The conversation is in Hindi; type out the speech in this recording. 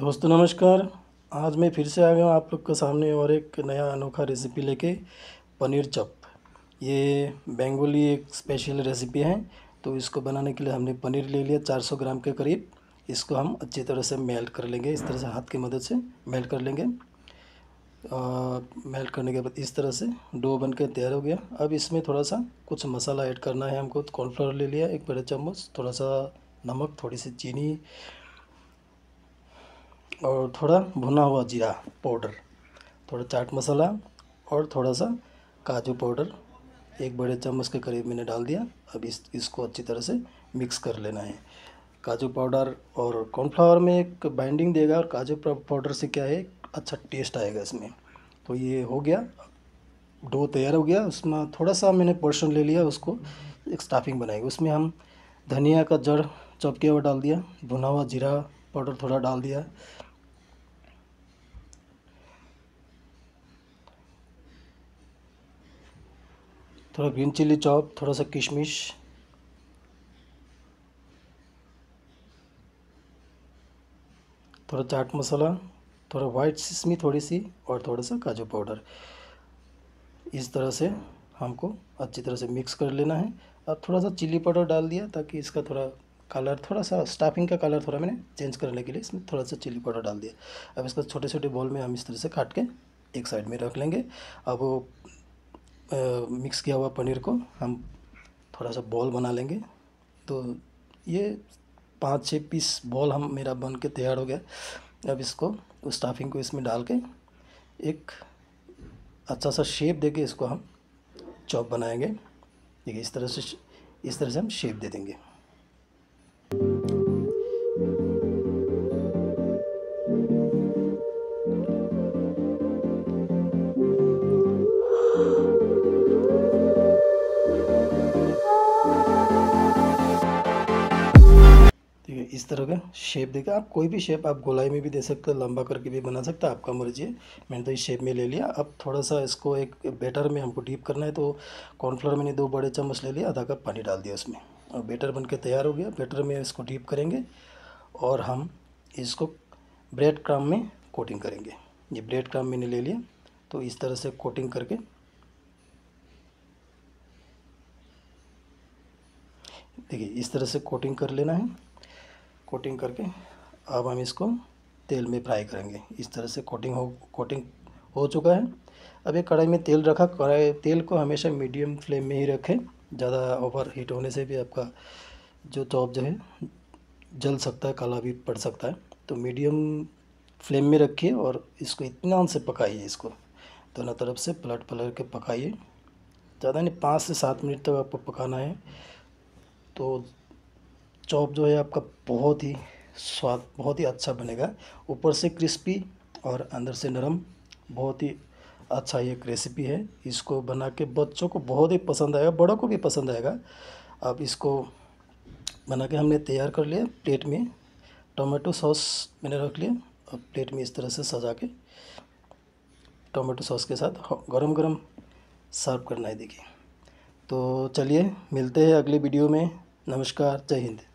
दोस्तों नमस्कार आज मैं फिर से आ गया हूँ आप लोग के सामने और एक नया अनोखा रेसिपी लेके पनीर चप ये बेंगोली एक स्पेशल रेसिपी है तो इसको बनाने के लिए हमने पनीर ले लिया 400 ग्राम के करीब इसको हम अच्छी तरह से मेल्ट कर लेंगे इस तरह से हाथ की मदद से मेल्ट कर लेंगे मेल्ट करने के बाद इस तरह से डो बन के तैयार हो गया अब इसमें थोड़ा सा कुछ मसाला ऐड करना है हमको कॉर्नफ्लोर ले लिया एक बड़े चम्मच थोड़ा सा नमक थोड़ी सी चीनी और थोड़ा भुना हुआ जीरा पाउडर थोड़ा चाट मसाला और थोड़ा सा काजू पाउडर एक बड़े चम्मच के करीब मैंने डाल दिया अब इस इसको अच्छी तरह से मिक्स कर लेना है काजू पाउडर और कॉर्नफ्लावर में एक बाइंडिंग देगा और काजू पाउडर से क्या है अच्छा टेस्ट आएगा इसमें तो ये हो गया डो तैयार हो गया उसमें थोड़ा सा मैंने पोर्शन ले लिया उसको एक स्टाफिंग बनाएगी उसमें हम धनिया का जड़ चौपके हुआ डाल दिया भुना हुआ जीरा पाउडर थोड़ा डाल दिया थोड़ा ग्रीन चिली चॉप थोड़ा सा किशमिश थोड़ा चाट मसाला थोड़ा वाइट सिसमी थोड़ी सी और थोड़ा सा काजू पाउडर इस तरह से हमको अच्छी तरह से मिक्स कर लेना है अब थोड़ा सा चिली पाउडर डाल दिया ताकि इसका थोड़ा कलर थोड़ा सा स्टाफिंग का कलर थोड़ा मैंने चेंज करने के लिए इसमें थोड़ा सा चिल्ली पाउडर डाल दिया अब इसका छोटे छोटे बॉल में हम इस तरह से काट के एक साइड में रख लेंगे अब वो मिक्स किया हुआ पनीर को हम थोड़ा सा बॉल बना लेंगे तो ये पाँच छः पीस बॉल हम मेरा बन के तैयार हो गया अब इसको स्टाफिंग को इसमें डाल के एक अच्छा सा शेप दे के इसको हम चॉप बनाएंगे देखिए इस तरह से इस तरह से हम शेप दे देंगे ठीक है इस तरह का शेप देखा आप कोई भी शेप आप गोलाई में भी दे सकते हो लंबा करके भी बना सकते हैं आपका मर्जी है मैंने तो इस शेप में ले लिया अब थोड़ा सा इसको एक बेटर में हमको डीप करना है तो कॉर्नफ्लोर मैंने दो बड़े चम्मच ले लिया आधा कप पानी डाल दिया उसमें और बेटर बन के तैयार हो गया बेटर में इसको डीप करेंगे और हम इसको ब्रेड क्राम में कोटिंग करेंगे ये ब्रेड क्राम मैंने ले लिया तो इस तरह से कोटिंग करके देखिए इस तरह से कोटिंग कर लेना है कोटिंग करके अब हम इसको तेल में फ्राई करेंगे इस तरह से कोटिंग हो कोटिंग हो चुका है अब एक कढ़ाई में तेल रखा कढ़ाई तेल को हमेशा मीडियम फ्लेम में ही रखें ज़्यादा ओवर हीट होने से भी आपका जो चॉप जो है जल सकता है काला भी पड़ सकता है तो मीडियम फ्लेम में रखिए और इसको इतना से पकाइए इसको दोनों तरफ से पलट पलट के पकाइए ज़्यादा नहीं पाँच से सात मिनट तक तो आपको पकाना है तो चॉप जो है आपका बहुत ही स्वाद बहुत ही अच्छा बनेगा ऊपर से क्रिस्पी और अंदर से नरम बहुत ही अच्छा एक रेसिपी है इसको बना के बच्चों को बहुत ही पसंद आएगा बड़ों को भी पसंद आएगा अब इसको बना के हमने तैयार कर लिया प्लेट में टोमेटो सॉस मैंने रख लिया अब प्लेट में इस तरह से सजा के टोमेटो सॉस के साथ हाँ, गरम गरम सर्व करना है देखिए तो चलिए मिलते हैं अगले वीडियो में नमस्कार जय हिंद